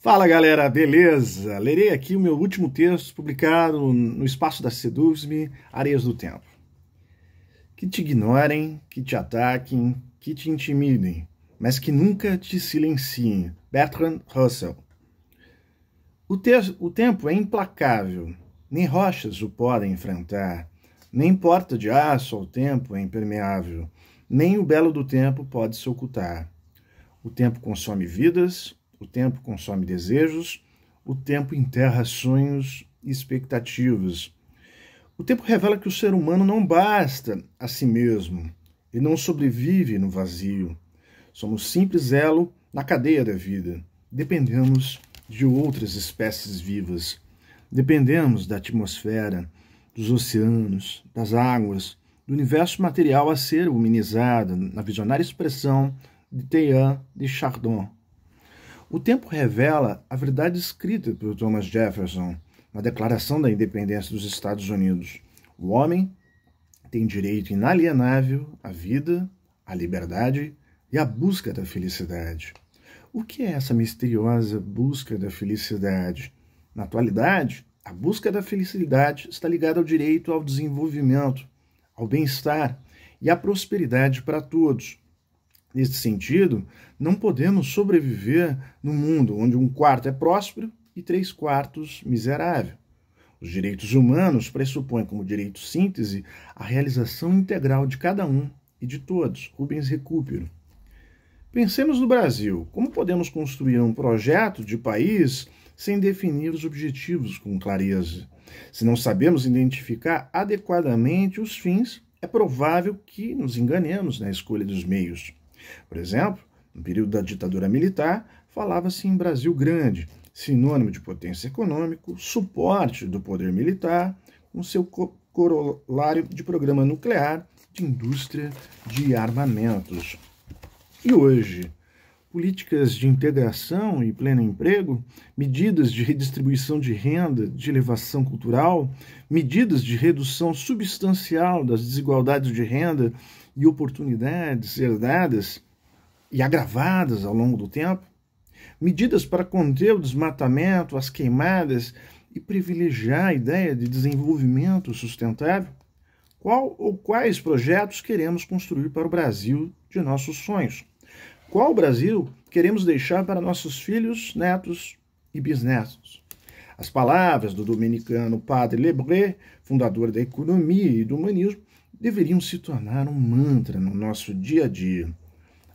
Fala galera, beleza? Lerei aqui o meu último texto publicado no espaço da Seduz-me, Areias do Tempo. Que te ignorem, que te ataquem, que te intimidem, mas que nunca te silenciem. Bertrand Russell. O, te o tempo é implacável, nem rochas o podem enfrentar, nem porta de aço ao tempo é impermeável, nem o belo do tempo pode se ocultar. O tempo consome vidas, o tempo consome desejos, o tempo enterra sonhos e expectativas. O tempo revela que o ser humano não basta a si mesmo e não sobrevive no vazio. Somos simples elo na cadeia da vida. Dependemos de outras espécies vivas. Dependemos da atmosfera, dos oceanos, das águas, do universo material a ser humanizado, na visionária expressão de Theilhard de Chardon. O tempo revela a verdade escrita por Thomas Jefferson na Declaração da Independência dos Estados Unidos. O homem tem direito inalienável à vida, à liberdade e à busca da felicidade. O que é essa misteriosa busca da felicidade? Na atualidade, a busca da felicidade está ligada ao direito ao desenvolvimento, ao bem-estar e à prosperidade para todos. Nesse sentido, não podemos sobreviver no mundo onde um quarto é próspero e três quartos miserável. Os direitos humanos pressupõem como direito síntese a realização integral de cada um e de todos. Rubens Recupero. Pensemos no Brasil. Como podemos construir um projeto de país sem definir os objetivos com clareza? Se não sabemos identificar adequadamente os fins, é provável que nos enganemos na escolha dos meios. Por exemplo, no período da ditadura militar, falava-se em Brasil Grande, sinônimo de potência econômica, suporte do poder militar, com seu corolário de programa nuclear de indústria de armamentos. E hoje, políticas de integração e pleno emprego, medidas de redistribuição de renda, de elevação cultural, medidas de redução substancial das desigualdades de renda e oportunidades herdadas e agravadas ao longo do tempo, medidas para conter o desmatamento, as queimadas e privilegiar a ideia de desenvolvimento sustentável? Qual ou quais projetos queremos construir para o Brasil de nossos sonhos? Qual Brasil queremos deixar para nossos filhos, netos e bisnetos? As palavras do dominicano Padre Lebré, fundador da economia e do humanismo, deveriam se tornar um mantra no nosso dia a dia.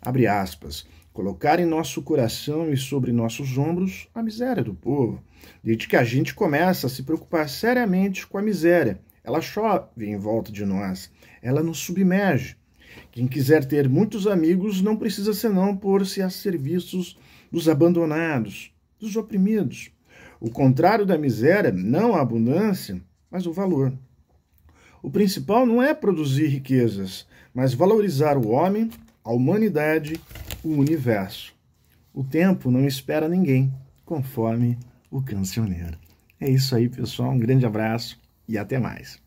Abre aspas. Colocar em nosso coração e sobre nossos ombros a miséria do povo. Desde que a gente começa a se preocupar seriamente com a miséria, ela chove em volta de nós, ela nos submerge. Quem quiser ter muitos amigos não precisa senão pôr-se a serviços dos abandonados, dos oprimidos. O contrário da miséria, não a abundância, mas o valor. O principal não é produzir riquezas, mas valorizar o homem, a humanidade, o universo. O tempo não espera ninguém, conforme o cancioneiro. É isso aí, pessoal. Um grande abraço e até mais.